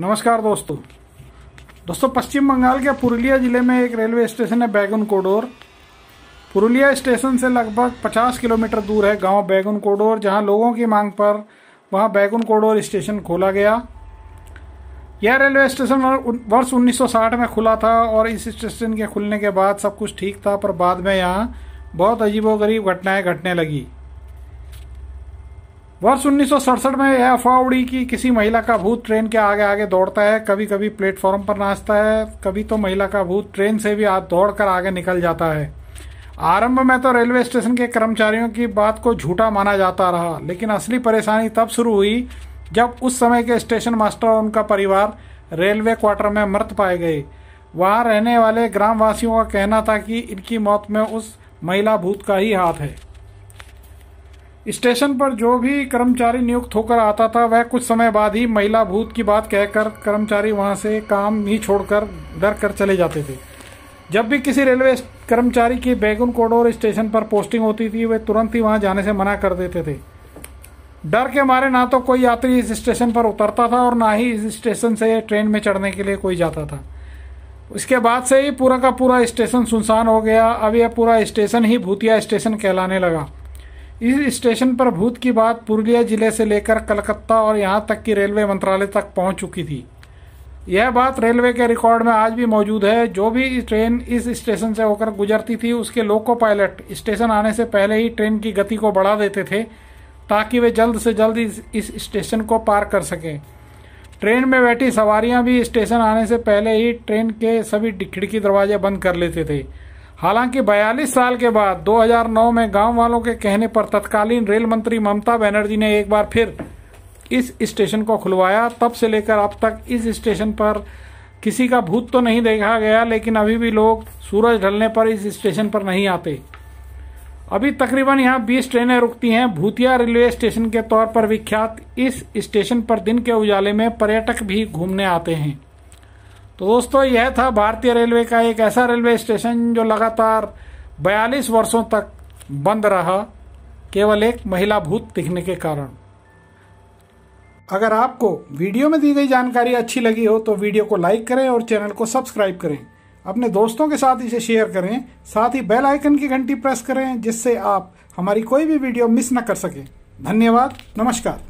नमस्कार दोस्तों दोस्तों पश्चिम बंगाल के पुरुलिया जिले में एक रेलवे स्टेशन है बैगन कोडोर पुरुलिया स्टेशन से लगभग 50 किलोमीटर दूर है गांव बैगुन कोडोर जहां लोगों की मांग पर वहां बैगन कोडोर स्टेशन खोला गया यह रेलवे स्टेशन वर्ष 1960 में खुला था और इस स्टेशन के खुलने के बाद सब कुछ ठीक था पर बाद में यहाँ बहुत अजीबोगरीब घटनाएं घटने लगी वर्ष उन्नीस में यह अफवाह उड़ी कि किसी महिला का भूत ट्रेन के आगे आगे दौड़ता है कभी कभी प्लेटफॉर्म पर नाचता है कभी तो महिला का भूत ट्रेन से भी दौड़कर आगे निकल जाता है आरंभ में तो रेलवे स्टेशन के कर्मचारियों की बात को झूठा माना जाता रहा लेकिन असली परेशानी तब शुरू हुई जब उस समय के स्टेशन मास्टर और उनका परिवार रेलवे क्वार्टर में मृत पाए गए वहाँ रहने वाले ग्रामवासियों का कहना था कि इनकी मौत में उस महिला भूत का ही हाथ है स्टेशन पर जो भी कर्मचारी नियुक्त होकर आता था वह कुछ समय बाद ही महिला भूत की बात कहकर कर्मचारी वहां से काम ही छोड़कर डर कर चले जाते थे जब भी किसी रेलवे कर्मचारी की बैगुन कोडोर स्टेशन पर पोस्टिंग होती थी वे तुरंत ही वहां जाने से मना कर देते थे डर के मारे ना तो कोई यात्री इस स्टेशन पर उतरता था और ना ही इस स्टेशन से ट्रेन में चढ़ने के लिए कोई जाता था उसके बाद से ही पूरा का पूरा स्टेशन सुनसान हो गया अब यह पूरा स्टेशन ही भूतिया स्टेशन कहलाने लगा इस स्टेशन पर भूत की बात पुरुलिया जिले से लेकर कलकत्ता और यहाँ तक कि रेलवे मंत्रालय तक पहुँच चुकी थी यह बात रेलवे के रिकॉर्ड में आज भी मौजूद है जो भी ट्रेन इस स्टेशन से होकर गुजरती थी उसके लोको पायलट स्टेशन आने से पहले ही ट्रेन की गति को बढ़ा देते थे ताकि वे जल्द से जल्द इस, स्टेशन को पार कर सकें ट्रेन में बैठी सवारियां भी स्टेशन आने से पहले ही ट्रेन के सभी खिड़की दरवाजे बंद कर लेते थे हालांकि 42 साल के बाद 2009 में गांव वालों के कहने पर तत्कालीन रेल मंत्री ममता बनर्जी ने एक बार फिर इस स्टेशन को खुलवाया तब से लेकर अब तक इस स्टेशन पर किसी का भूत तो नहीं देखा गया लेकिन अभी भी लोग सूरज ढलने पर इस स्टेशन पर नहीं आते अभी तकरीबन यहाँ 20 ट्रेनें रुकती हैं भूतिया रेलवे स्टेशन के तौर पर विख्यात इस स्टेशन पर दिन के उजाले में पर्यटक भी घूमने आते हैं तो दोस्तों यह था भारतीय रेलवे का एक ऐसा रेलवे स्टेशन जो लगातार 42 वर्षों तक बंद रहा केवल एक महिला भूत दिखने के कारण अगर आपको वीडियो में दी गई जानकारी अच्छी लगी हो तो वीडियो को लाइक करें और चैनल को सब्सक्राइब करें अपने दोस्तों के साथ इसे शेयर करें साथ ही बेल आइकन की घंटी प्रेस करें जिससे आप हमारी कोई भी वीडियो मिस न कर सकें धन्यवाद नमस्कार